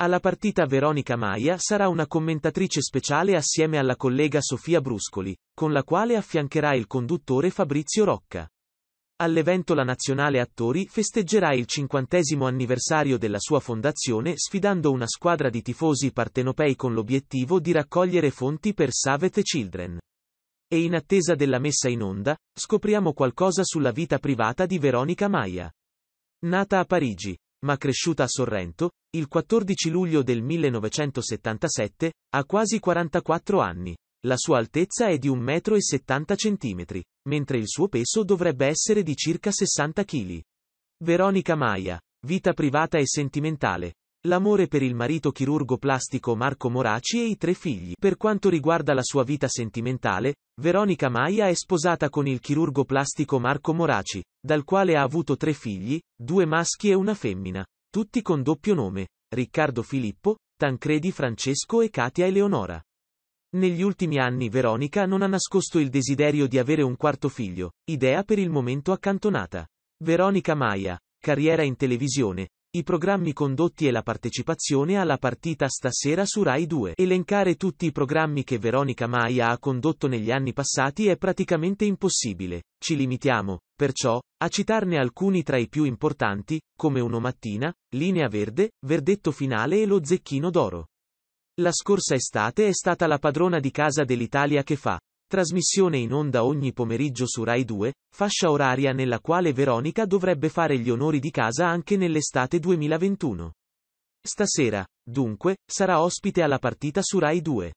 Alla partita Veronica Maia sarà una commentatrice speciale assieme alla collega Sofia Bruscoli, con la quale affiancherà il conduttore Fabrizio Rocca. All'evento la Nazionale Attori festeggerà il cinquantesimo anniversario della sua fondazione sfidando una squadra di tifosi partenopei con l'obiettivo di raccogliere fonti per Save the Children. E in attesa della messa in onda, scopriamo qualcosa sulla vita privata di Veronica Maia. Nata a Parigi, ma cresciuta a Sorrento, il 14 luglio del 1977, ha quasi 44 anni. La sua altezza è di 1,70 m, mentre il suo peso dovrebbe essere di circa 60 kg. Veronica Maia. Vita privata e sentimentale. L'amore per il marito chirurgo plastico Marco Moraci e i tre figli. Per quanto riguarda la sua vita sentimentale, Veronica Maia è sposata con il chirurgo plastico Marco Moraci, dal quale ha avuto tre figli, due maschi e una femmina, tutti con doppio nome, Riccardo Filippo, Tancredi Francesco e Katia Eleonora. Negli ultimi anni Veronica non ha nascosto il desiderio di avere un quarto figlio, idea per il momento accantonata. Veronica Maia, carriera in televisione, i programmi condotti e la partecipazione alla partita stasera su Rai 2. Elencare tutti i programmi che Veronica Maia ha condotto negli anni passati è praticamente impossibile. Ci limitiamo, perciò, a citarne alcuni tra i più importanti, come Uno Mattina, Linea Verde, Verdetto Finale e Lo Zecchino d'Oro. La scorsa estate è stata la padrona di casa dell'Italia che fa, Trasmissione in onda ogni pomeriggio su Rai 2, fascia oraria nella quale Veronica dovrebbe fare gli onori di casa anche nell'estate 2021. Stasera, dunque, sarà ospite alla partita su Rai 2.